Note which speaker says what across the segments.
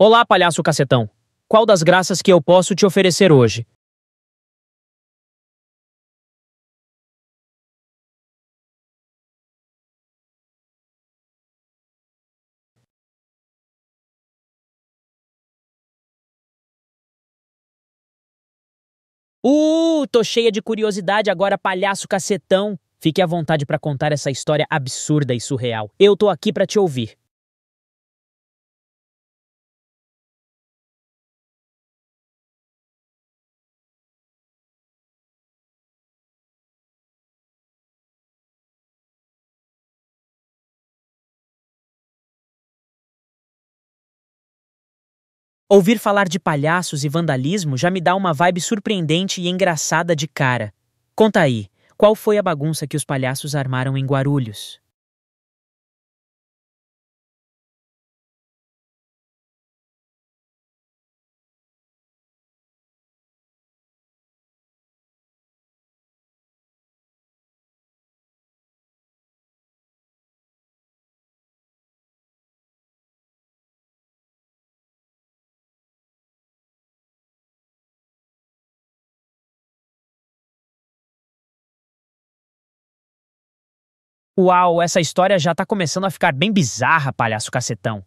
Speaker 1: Olá, palhaço cacetão. Qual das graças que eu posso te oferecer hoje?
Speaker 2: Uh, tô cheia de curiosidade agora, palhaço cacetão. Fique à vontade para contar essa
Speaker 3: história absurda e surreal. Eu tô aqui para te ouvir. Ouvir falar de palhaços e vandalismo já me dá uma vibe surpreendente e
Speaker 2: engraçada de cara. Conta aí, qual foi a bagunça que os palhaços armaram em Guarulhos? Uau, essa história já tá começando a ficar bem bizarra, palhaço cacetão.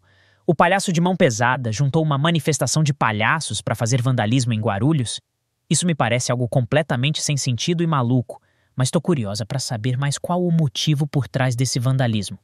Speaker 2: O palhaço de mão
Speaker 3: pesada juntou uma manifestação de palhaços para fazer vandalismo em Guarulhos? Isso me parece algo
Speaker 2: completamente sem sentido e maluco, mas tô curiosa para saber mais qual o motivo por trás desse vandalismo.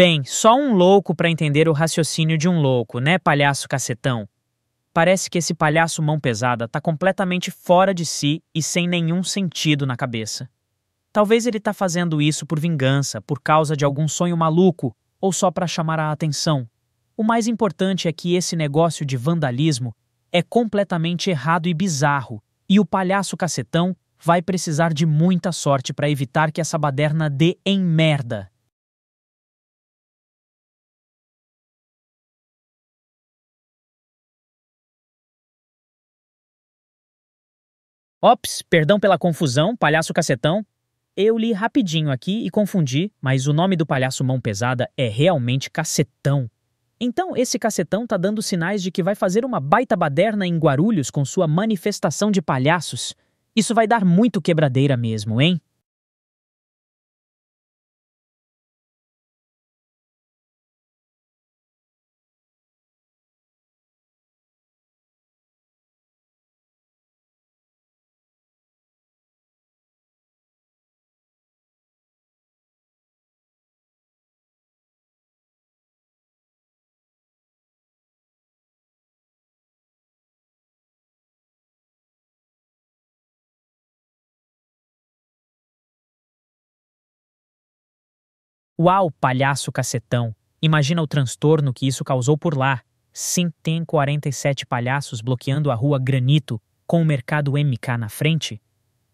Speaker 3: Bem, só um louco para entender o raciocínio de um louco, né, palhaço cacetão? Parece que esse palhaço mão pesada tá completamente fora de si e sem nenhum sentido na cabeça. Talvez ele tá fazendo isso por vingança, por causa de algum sonho maluco ou só para chamar a atenção. O mais importante é que esse negócio de vandalismo é completamente errado e bizarro, e o palhaço
Speaker 2: cacetão vai precisar de muita sorte para evitar que essa baderna dê em merda. Ops, perdão pela confusão, palhaço cacetão. Eu li rapidinho aqui e confundi,
Speaker 3: mas o nome do palhaço mão pesada é realmente cacetão. Então, esse cacetão tá dando sinais de que vai fazer uma baita baderna em Guarulhos com sua manifestação de palhaços. Isso vai dar muito quebradeira mesmo, hein?
Speaker 2: Uau, palhaço cacetão! Imagina o transtorno que isso causou por lá.
Speaker 3: Sim, tem 47 palhaços bloqueando a rua Granito, com o mercado MK na frente.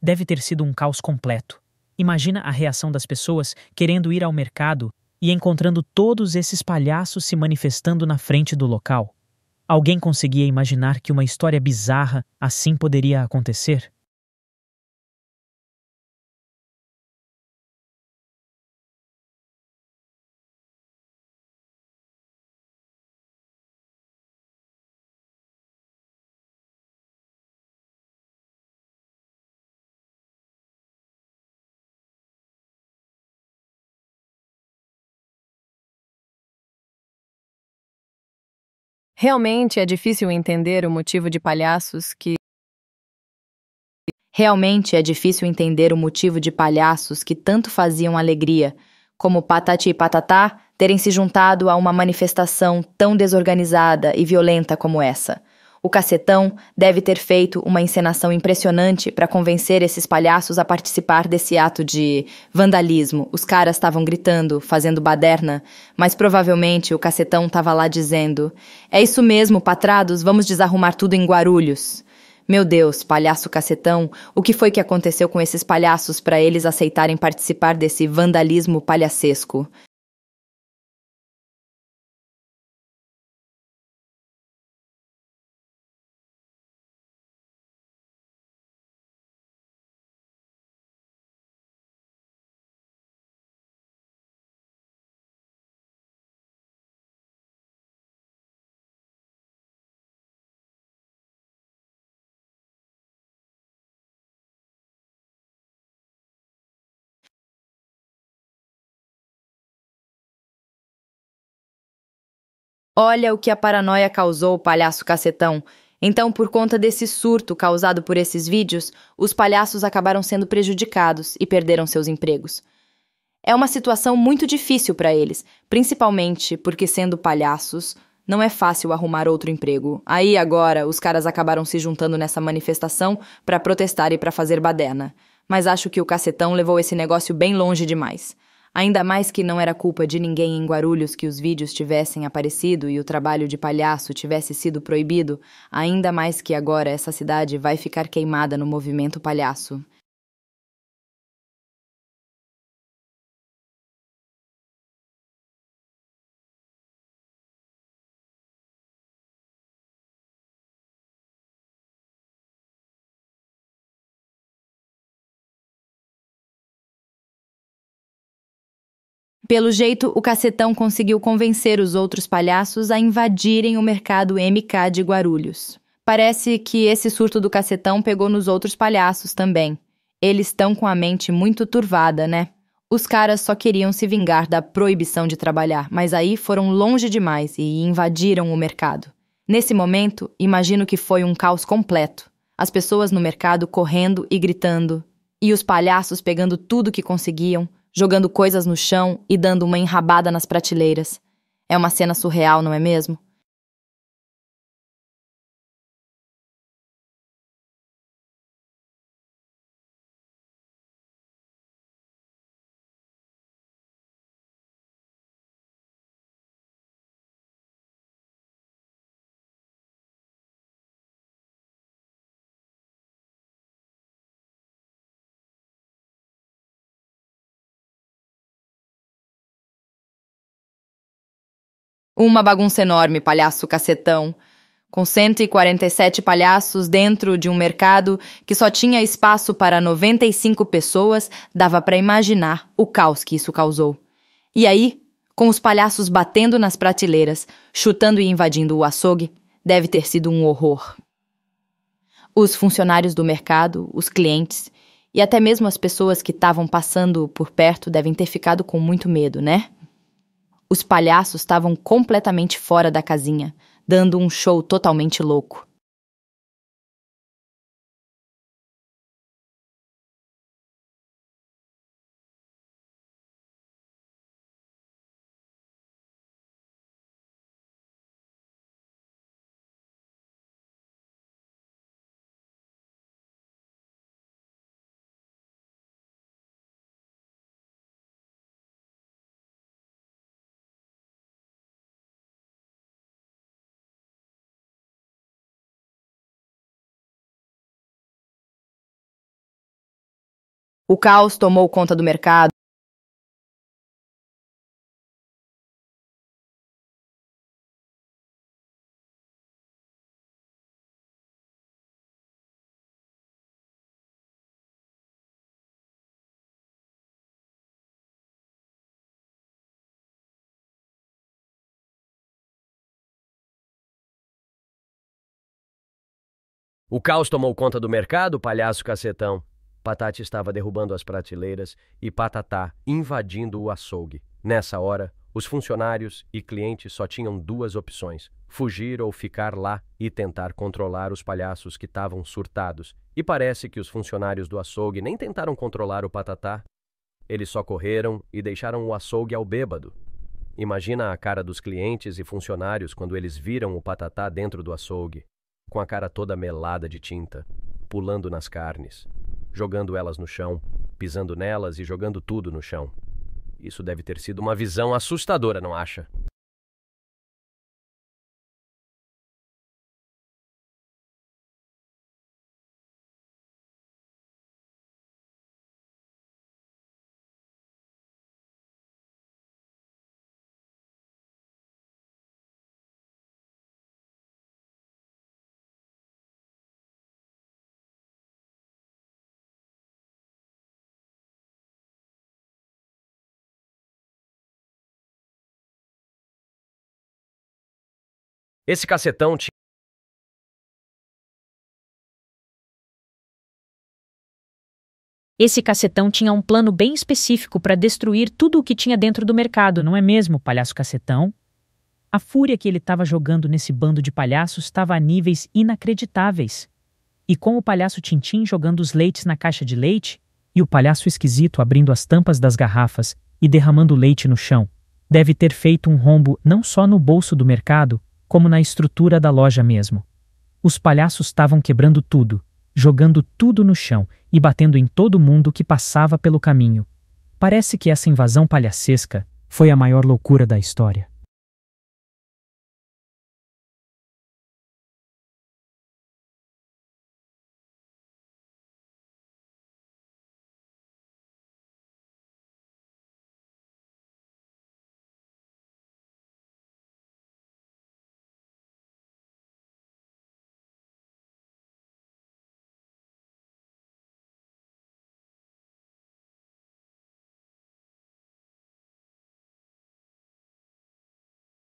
Speaker 3: Deve ter sido um caos completo. Imagina a reação das pessoas querendo ir ao mercado e encontrando todos esses palhaços se manifestando na frente do local.
Speaker 2: Alguém conseguia imaginar que uma história bizarra assim poderia acontecer?
Speaker 4: Realmente é difícil entender o motivo de palhaços que. Realmente é difícil entender o motivo de palhaços que tanto faziam alegria, como Patati e Patatá, terem se juntado a uma manifestação tão desorganizada e violenta como essa. O cacetão deve ter feito uma encenação impressionante para convencer esses palhaços a participar desse ato de vandalismo. Os caras estavam gritando, fazendo baderna, mas provavelmente o cacetão estava lá dizendo: É isso mesmo, patrados, vamos desarrumar tudo em Guarulhos. Meu Deus, palhaço cacetão, o que foi que aconteceu com esses palhaços para eles aceitarem participar desse vandalismo palhacesco? Olha o que a paranoia causou, palhaço cacetão. Então, por conta desse surto causado por esses vídeos, os palhaços acabaram sendo prejudicados e perderam seus empregos. É uma situação muito difícil para eles, principalmente porque, sendo palhaços, não é fácil arrumar outro emprego. Aí agora, os caras acabaram se juntando nessa manifestação para protestar e para fazer baderna. Mas acho que o cacetão levou esse negócio bem longe demais. Ainda mais que não era culpa de ninguém em Guarulhos que os vídeos tivessem aparecido e o trabalho de palhaço tivesse sido proibido, ainda mais que agora essa cidade vai ficar queimada no movimento palhaço. Pelo jeito, o cacetão conseguiu convencer os outros palhaços a invadirem o mercado MK de Guarulhos. Parece que esse surto do cacetão pegou nos outros palhaços também. Eles estão com a mente muito turvada, né? Os caras só queriam se vingar da proibição de trabalhar, mas aí foram longe demais e invadiram o mercado. Nesse momento, imagino que foi um caos completo. As pessoas no mercado correndo e gritando, e os palhaços pegando tudo que conseguiam, jogando coisas no chão e dando uma enrabada nas prateleiras. É uma cena surreal, não é mesmo? Uma bagunça enorme, palhaço cacetão. Com 147 palhaços dentro de um mercado que só tinha espaço para 95 pessoas, dava para imaginar o caos que isso causou. E aí, com os palhaços batendo nas prateleiras, chutando e invadindo o açougue, deve ter sido um horror. Os funcionários do mercado, os clientes e até mesmo as pessoas que estavam passando por perto devem ter ficado com muito medo, né? Os palhaços estavam completamente fora da casinha, dando um show totalmente louco.
Speaker 1: O caos tomou conta do mercado.
Speaker 2: O caos tomou conta do mercado, palhaço cacetão. Patati estava derrubando as prateleiras e Patatá invadindo o açougue.
Speaker 3: Nessa hora, os funcionários e clientes só tinham duas opções: fugir ou ficar lá e tentar controlar os palhaços que estavam surtados. E parece que os funcionários do açougue nem tentaram controlar o patatá. Eles só correram e deixaram o açougue ao bêbado. Imagina a cara dos clientes e funcionários quando eles viram o patatá dentro do açougue, com a cara toda melada de tinta, pulando nas carnes
Speaker 2: jogando elas no chão, pisando nelas e jogando tudo no chão. Isso deve ter sido uma visão assustadora, não acha?
Speaker 1: Esse cacetão tinha.
Speaker 3: Esse cacetão tinha um plano bem específico para destruir tudo o que tinha dentro do mercado, não é mesmo, palhaço cacetão? A fúria que ele estava jogando nesse bando de palhaços estava a níveis inacreditáveis. E com o palhaço Tintim jogando os leites na caixa de leite, e o palhaço esquisito abrindo as tampas das garrafas e derramando leite no chão, deve ter feito um rombo não só no bolso do mercado, como na estrutura da loja mesmo. Os palhaços estavam quebrando tudo, jogando tudo no chão
Speaker 2: e batendo em todo mundo que passava pelo caminho. Parece que essa invasão palhacesca foi a maior loucura da história.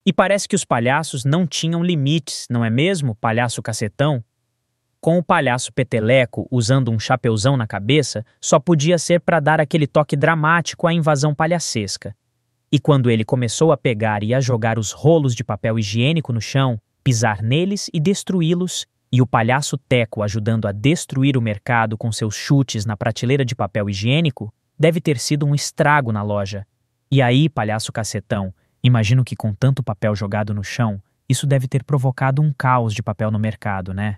Speaker 3: E parece que os palhaços não tinham limites, não é mesmo, palhaço cacetão? Com o palhaço peteleco usando um chapeuzão na cabeça, só podia ser para dar aquele toque dramático à invasão palhacesca. E quando ele começou a pegar e a jogar os rolos de papel higiênico no chão, pisar neles e destruí-los, e o palhaço Teco ajudando a destruir o mercado com seus chutes na prateleira de papel higiênico, deve ter sido um estrago na loja. E aí, palhaço cacetão, Imagino que com tanto papel jogado no chão, isso deve ter provocado um caos de papel no mercado, né?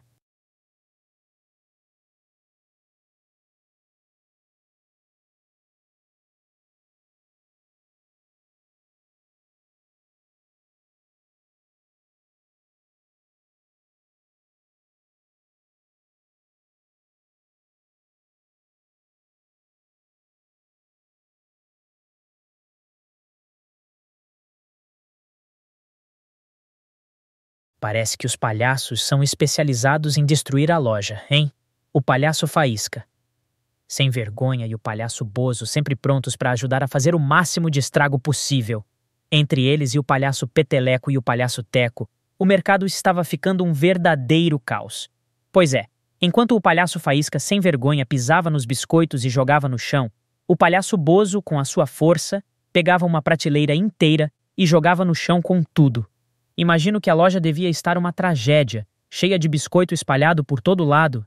Speaker 2: Parece que os palhaços são especializados em destruir a loja, hein? O palhaço Faísca.
Speaker 3: Sem vergonha e o palhaço Bozo sempre prontos para ajudar a fazer o máximo de estrago possível. Entre eles e o palhaço Peteleco e o palhaço Teco, o mercado estava ficando um verdadeiro caos. Pois é, enquanto o palhaço Faísca sem vergonha pisava nos biscoitos e jogava no chão, o palhaço Bozo, com a sua força, pegava uma prateleira inteira e jogava no chão com tudo. Imagino que a loja devia estar uma tragédia, cheia de biscoito espalhado por todo lado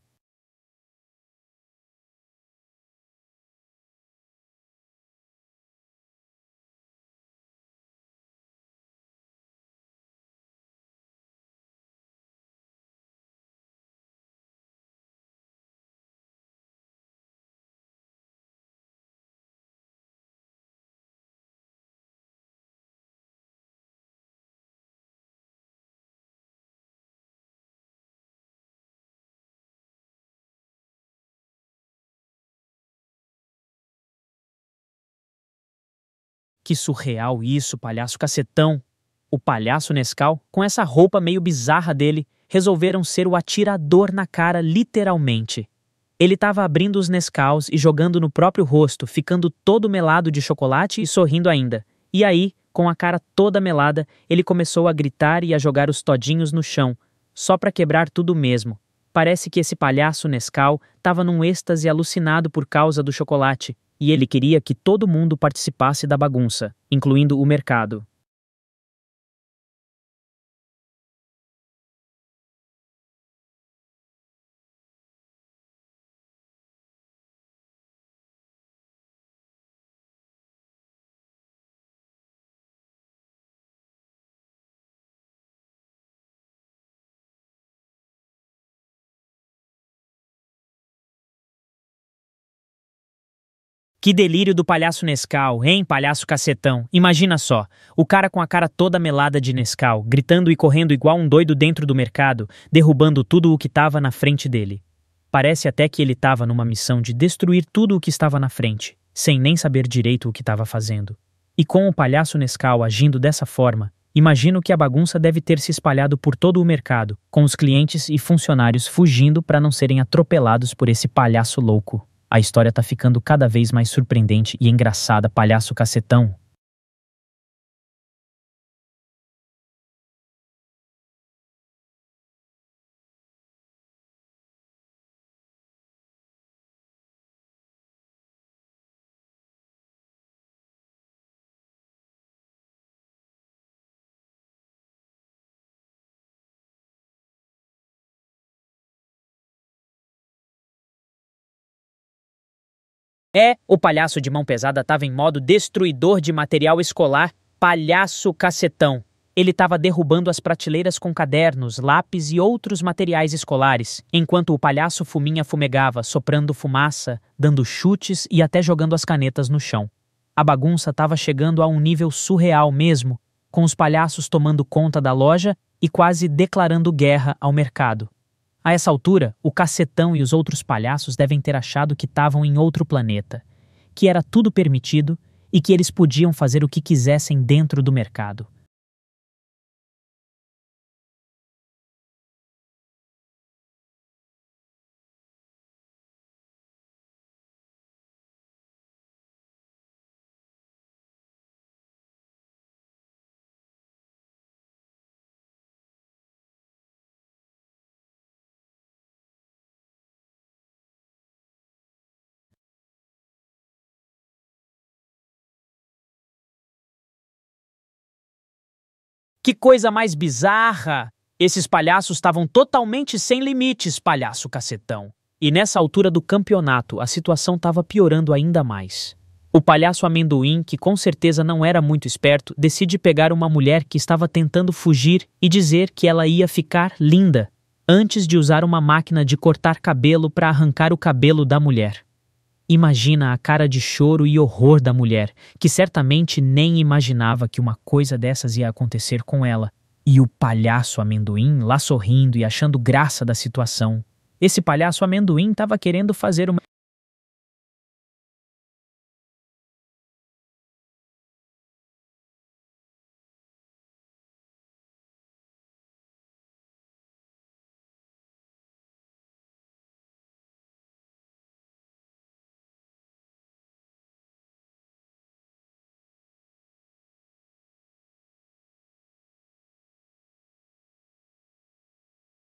Speaker 2: Que surreal isso, palhaço cacetão! O palhaço Nescau, com essa roupa meio bizarra
Speaker 3: dele, resolveram ser o atirador na cara, literalmente. Ele estava abrindo os Nescaus e jogando no próprio rosto, ficando todo melado de chocolate e sorrindo ainda. E aí, com a cara toda melada, ele começou a gritar e a jogar os todinhos no chão, só para quebrar tudo mesmo. Parece que esse palhaço Nescau estava num êxtase
Speaker 2: alucinado por causa do chocolate e ele queria que todo mundo participasse da bagunça, incluindo o mercado.
Speaker 3: Que delírio do palhaço Nescau, hein, palhaço cacetão? Imagina só, o cara com a cara toda melada de Nescau, gritando e correndo igual um doido dentro do mercado, derrubando tudo o que estava na frente dele. Parece até que ele estava numa missão de destruir tudo o que estava na frente, sem nem saber direito o que estava fazendo. E com o palhaço Nescau agindo dessa forma, imagino que a bagunça deve ter se espalhado por todo o mercado, com os clientes e funcionários fugindo para não serem atropelados por esse palhaço louco.
Speaker 2: A história tá ficando cada vez mais surpreendente e engraçada, palhaço cacetão.
Speaker 3: É, o palhaço de mão pesada estava em modo destruidor de material escolar, palhaço cacetão. Ele estava derrubando as prateleiras com cadernos, lápis e outros materiais escolares, enquanto o palhaço fuminha fumegava, soprando fumaça, dando chutes e até jogando as canetas no chão. A bagunça estava chegando a um nível surreal mesmo, com os palhaços tomando conta da loja e quase declarando guerra ao mercado. A essa altura, o cacetão e os outros palhaços devem ter achado
Speaker 2: que estavam em outro planeta, que era tudo permitido e que eles podiam fazer o que quisessem dentro do mercado.
Speaker 3: Que coisa mais bizarra! Esses palhaços estavam totalmente sem limites, palhaço cacetão. E nessa altura do campeonato, a situação estava piorando ainda mais. O palhaço amendoim, que com certeza não era muito esperto, decide pegar uma mulher que estava tentando fugir e dizer que ela ia ficar linda antes de usar uma máquina de cortar cabelo para arrancar o cabelo da mulher. Imagina a cara de choro e horror da mulher, que certamente nem imaginava que uma coisa dessas ia acontecer com ela. E o palhaço amendoim lá
Speaker 2: sorrindo e achando graça da situação. Esse palhaço amendoim estava querendo fazer uma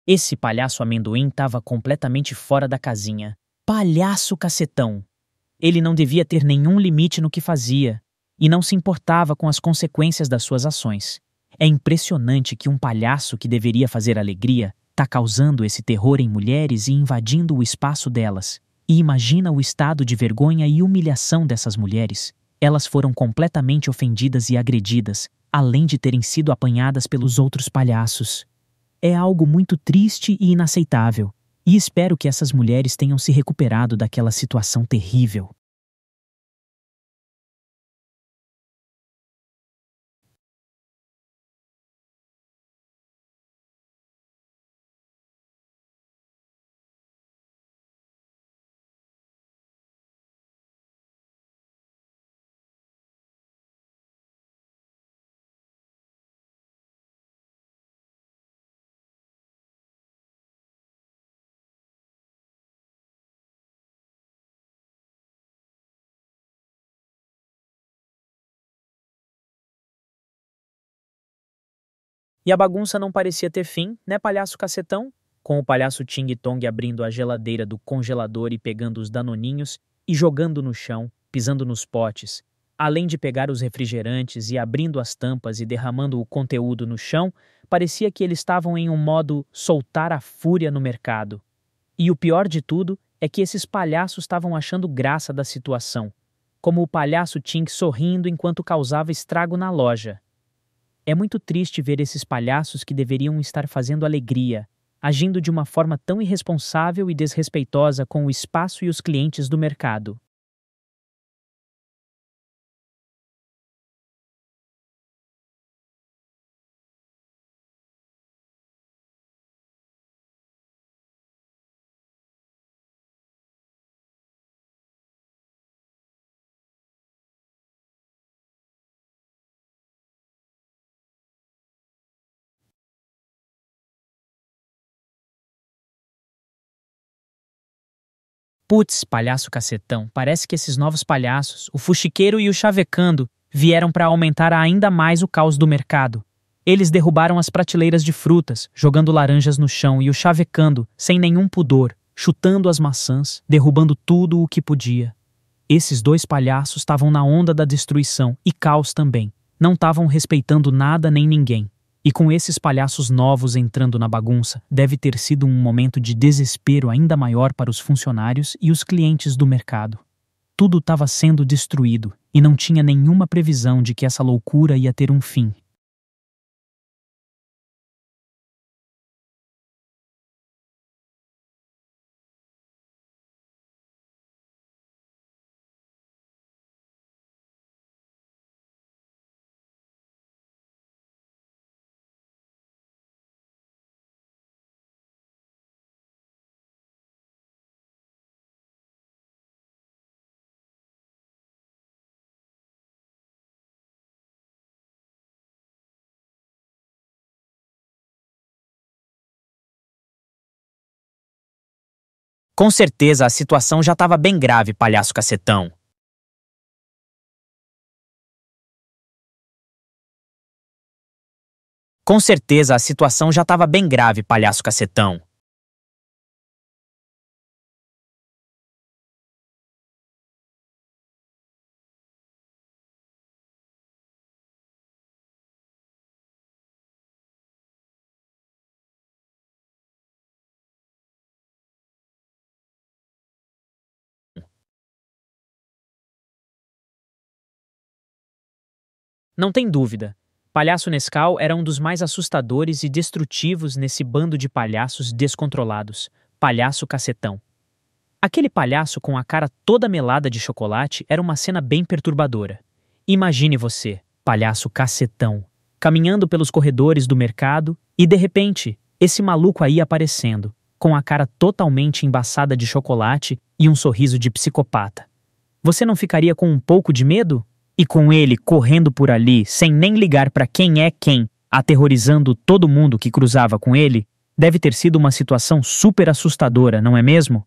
Speaker 3: Esse palhaço amendoim estava completamente fora da casinha. Palhaço cacetão! Ele não devia ter nenhum limite no que fazia e não se importava com as consequências das suas ações. É impressionante que um palhaço que deveria fazer alegria está causando esse terror em mulheres e invadindo o espaço delas. E imagina o estado de vergonha e humilhação dessas mulheres. Elas foram completamente ofendidas e agredidas, além de terem sido apanhadas pelos outros palhaços é algo
Speaker 2: muito triste e inaceitável, e espero que essas mulheres tenham se recuperado daquela situação terrível.
Speaker 3: E a bagunça não parecia ter fim,
Speaker 2: né, palhaço cacetão?
Speaker 3: Com o palhaço Ting Tong abrindo a geladeira do congelador e pegando os danoninhos e jogando no chão, pisando nos potes, além de pegar os refrigerantes e abrindo as tampas e derramando o conteúdo no chão, parecia que eles estavam em um modo soltar a fúria no mercado. E o pior de tudo é que esses palhaços estavam achando graça da situação, como o palhaço Ting sorrindo enquanto causava estrago na loja. É muito triste ver esses palhaços que deveriam estar fazendo alegria,
Speaker 2: agindo de uma forma tão irresponsável e desrespeitosa com o espaço e os clientes do mercado. Putz, palhaço cacetão, parece que esses novos palhaços, o fuxiqueiro e o chavecando, vieram para aumentar
Speaker 3: ainda mais o caos do mercado. Eles derrubaram as prateleiras de frutas, jogando laranjas no chão e o chavecando, sem nenhum pudor, chutando as maçãs, derrubando tudo o que podia. Esses dois palhaços estavam na onda da destruição e caos também. Não estavam respeitando nada nem ninguém. E com esses palhaços novos entrando na bagunça, deve ter sido um momento de desespero ainda maior para os funcionários e os clientes do
Speaker 2: mercado. Tudo estava sendo destruído e não tinha nenhuma previsão de que essa loucura ia ter um fim.
Speaker 1: Com certeza a situação já estava bem grave, palhaço cacetão. Com certeza a situação já estava bem grave, palhaço cacetão.
Speaker 2: Não tem dúvida, Palhaço Nescau era um dos mais assustadores e destrutivos nesse bando
Speaker 3: de palhaços descontrolados, Palhaço Cacetão. Aquele palhaço com a cara toda melada de chocolate era uma cena bem perturbadora. Imagine você, palhaço cacetão, caminhando pelos corredores do mercado e, de repente, esse maluco aí aparecendo, com a cara totalmente embaçada de chocolate e um sorriso de psicopata. Você não ficaria com um pouco de medo? E com ele correndo por ali, sem nem ligar para quem é quem, aterrorizando todo mundo que cruzava com ele, deve ter sido uma situação super assustadora, não é mesmo?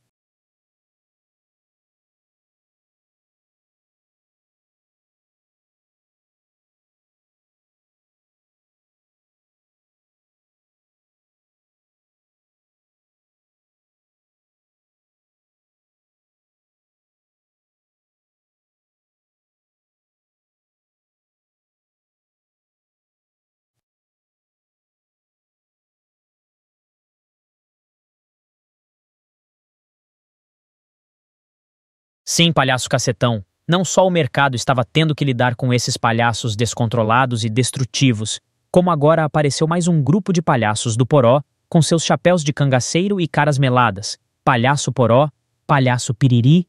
Speaker 2: Sim, palhaço cacetão, não só o mercado estava tendo que lidar com esses palhaços
Speaker 3: descontrolados e destrutivos, como agora apareceu mais um grupo de palhaços do Poró com seus chapéus de cangaceiro e caras meladas, palhaço Poró, palhaço Piriri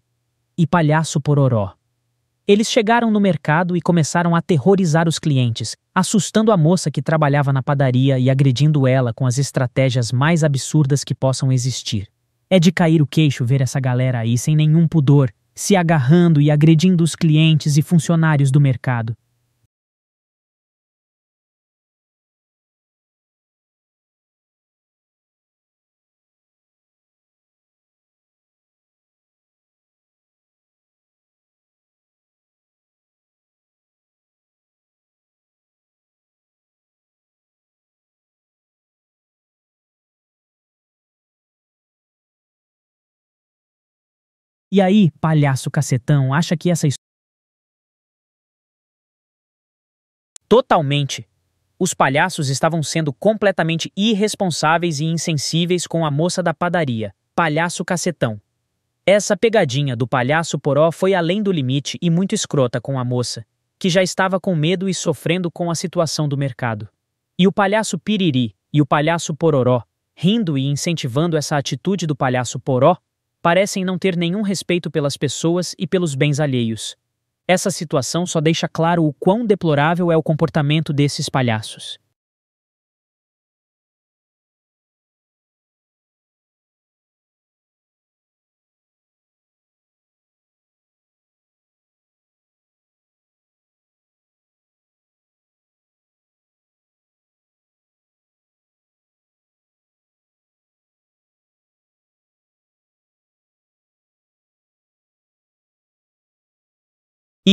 Speaker 3: e palhaço Pororó. Eles chegaram no mercado e começaram a aterrorizar os clientes, assustando a moça que trabalhava na padaria e agredindo ela com as estratégias mais absurdas que possam existir. É de cair o queixo ver essa galera aí sem nenhum pudor, se agarrando e agredindo os clientes e funcionários do mercado.
Speaker 1: E aí,
Speaker 2: palhaço cacetão, acha que essa Totalmente. Os palhaços estavam sendo completamente irresponsáveis e
Speaker 3: insensíveis com a moça da padaria, palhaço cacetão. Essa pegadinha do palhaço poró foi além do limite e muito escrota com a moça, que já estava com medo e sofrendo com a situação do mercado. E o palhaço piriri e o palhaço pororó, rindo e incentivando essa atitude do palhaço poró, parecem não ter nenhum respeito pelas
Speaker 2: pessoas e pelos bens alheios. Essa situação só deixa claro o quão deplorável é o comportamento desses palhaços.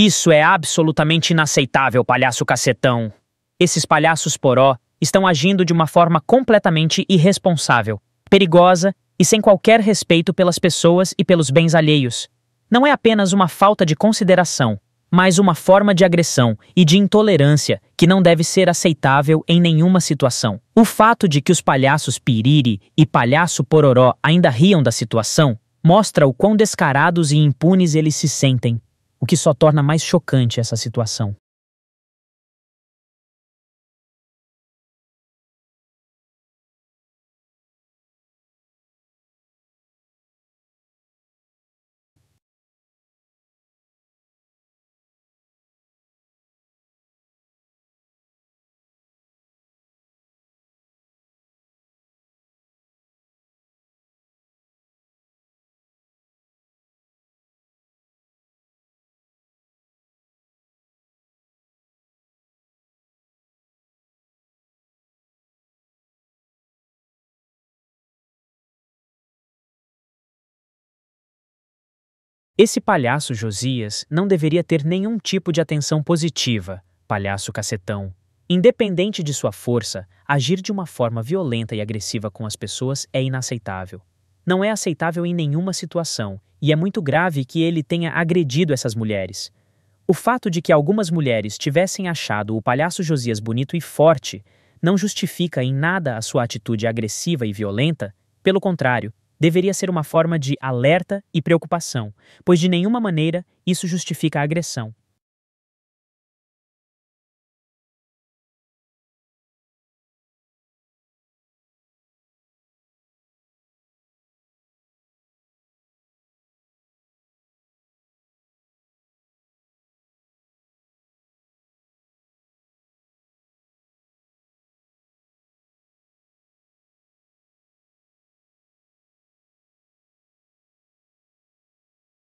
Speaker 3: Isso é absolutamente inaceitável, palhaço cacetão. Esses palhaços poró estão agindo de uma forma completamente irresponsável, perigosa e sem qualquer respeito pelas pessoas e pelos bens alheios. Não é apenas uma falta de consideração, mas uma forma de agressão e de intolerância que não deve ser aceitável em nenhuma situação. O fato de que os palhaços Piriri e palhaço Pororó ainda riam da situação mostra o quão descarados e impunes eles se sentem o que só torna mais chocante essa situação.
Speaker 2: Esse palhaço Josias não deveria ter nenhum tipo de atenção positiva, palhaço
Speaker 3: cacetão. Independente de sua força, agir de uma forma violenta e agressiva com as pessoas é inaceitável. Não é aceitável em nenhuma situação, e é muito grave que ele tenha agredido essas mulheres. O fato de que algumas mulheres tivessem achado o palhaço Josias bonito e forte não justifica em nada a sua atitude agressiva e violenta, pelo contrário, deveria ser uma forma de alerta e preocupação, pois de nenhuma maneira isso justifica a agressão.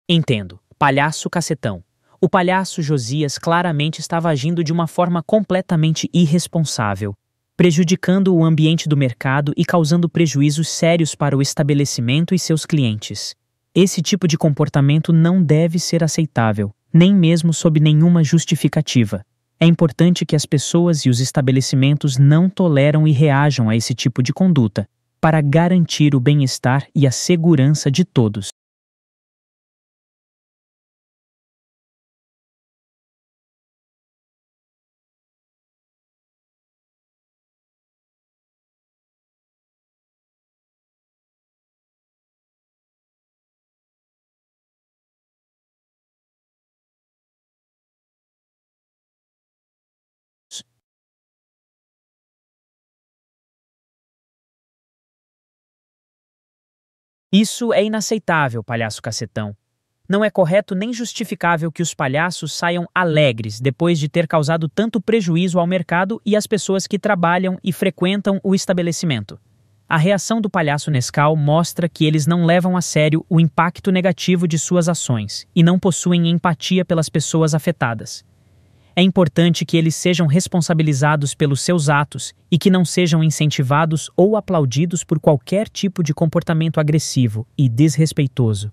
Speaker 2: Entendo. Palhaço cacetão. O palhaço Josias claramente estava agindo de uma forma
Speaker 3: completamente irresponsável, prejudicando o ambiente do mercado e causando prejuízos sérios para o estabelecimento e seus clientes. Esse tipo de comportamento não deve ser aceitável, nem mesmo sob nenhuma justificativa. É importante que as pessoas e os estabelecimentos não toleram e reajam a esse tipo de conduta, para garantir o bem-estar e a segurança de todos. Isso é inaceitável, palhaço cacetão. Não é correto nem justificável que os palhaços saiam alegres depois de ter causado tanto prejuízo ao mercado e às pessoas que trabalham e frequentam o estabelecimento. A reação do palhaço Nescau mostra que eles não levam a sério o impacto negativo de suas ações e não possuem empatia pelas pessoas afetadas é importante que eles sejam responsabilizados pelos seus atos e que não sejam incentivados ou aplaudidos por qualquer tipo de comportamento agressivo e desrespeitoso.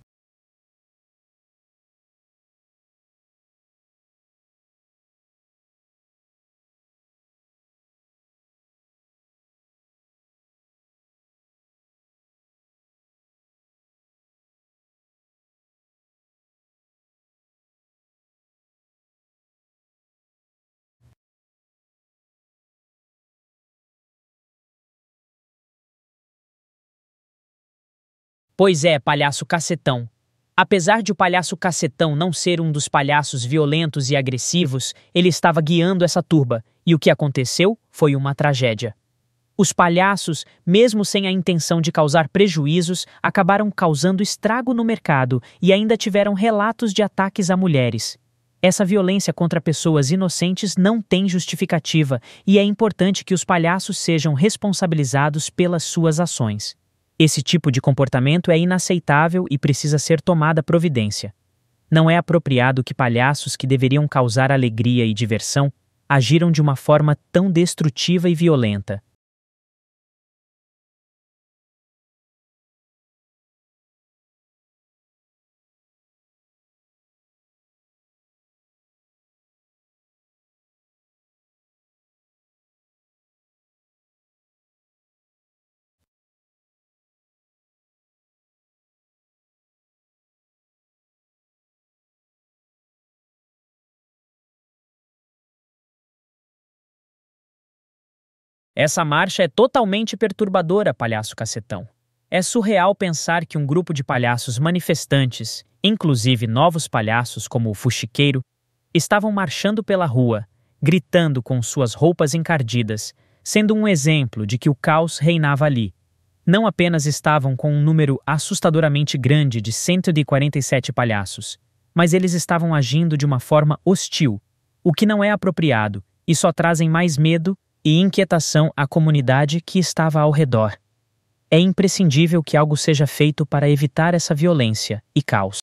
Speaker 3: Pois é, palhaço cacetão. Apesar de o palhaço cacetão não ser um dos palhaços violentos e agressivos, ele estava guiando essa turba, e o que aconteceu foi uma tragédia. Os palhaços, mesmo sem a intenção de causar prejuízos, acabaram causando estrago no mercado e ainda tiveram relatos de ataques a mulheres. Essa violência contra pessoas inocentes não tem justificativa e é importante que os palhaços sejam responsabilizados pelas suas ações. Esse tipo de comportamento é inaceitável e precisa ser tomada providência. Não é apropriado que palhaços que deveriam causar alegria e diversão agiram de uma forma tão destrutiva e violenta. Essa marcha é totalmente perturbadora, palhaço cacetão. É surreal pensar que um grupo de palhaços manifestantes, inclusive novos palhaços como o fuxiqueiro, estavam marchando pela rua, gritando com suas roupas encardidas, sendo um exemplo de que o caos reinava ali. Não apenas estavam com um número assustadoramente grande de 147 palhaços, mas eles estavam agindo de uma forma hostil, o que não é apropriado, e só trazem mais medo e inquietação à comunidade que estava ao redor. É imprescindível que algo seja feito para evitar essa violência e caos.